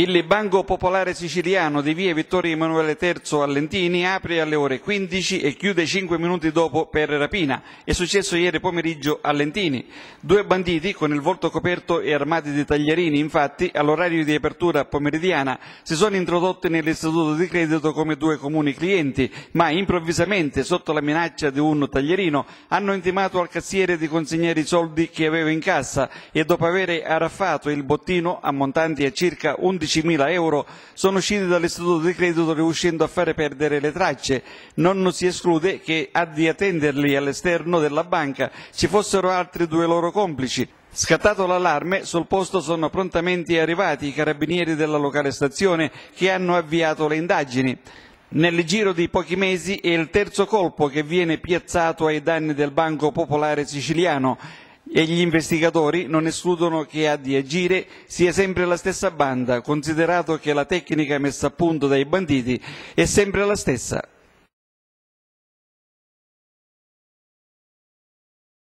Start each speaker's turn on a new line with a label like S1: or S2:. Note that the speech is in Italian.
S1: Il
S2: Banco Popolare Siciliano di via Vittorio Emanuele III a Lentini apre alle ore 15 e chiude 5 minuti dopo per rapina. È successo ieri pomeriggio a Lentini. Due banditi con il volto coperto e armati di taglierini, infatti, all'orario di apertura pomeridiana si sono introdotti nell'istituto di credito come due comuni clienti, ma improvvisamente, sotto la minaccia di un taglierino, hanno intimato al cassiere di consegnare i soldi che aveva in cassa e dopo aver arraffato il bottino ammontanti a circa 11 14.000 euro sono usciti dall'istituto di credito riuscendo a fare perdere le tracce. Non si esclude che ad attenderli all'esterno della banca ci fossero altri due loro complici. Scattato l'allarme, sul posto sono prontamente arrivati i carabinieri della locale stazione che hanno avviato le indagini. Nel giro di pochi mesi è il terzo colpo che viene piazzato ai danni del Banco Popolare Siciliano e gli investigatori non escludono che a agire sia sempre la stessa banda, considerato che la tecnica messa a punto dai banditi è sempre la stessa.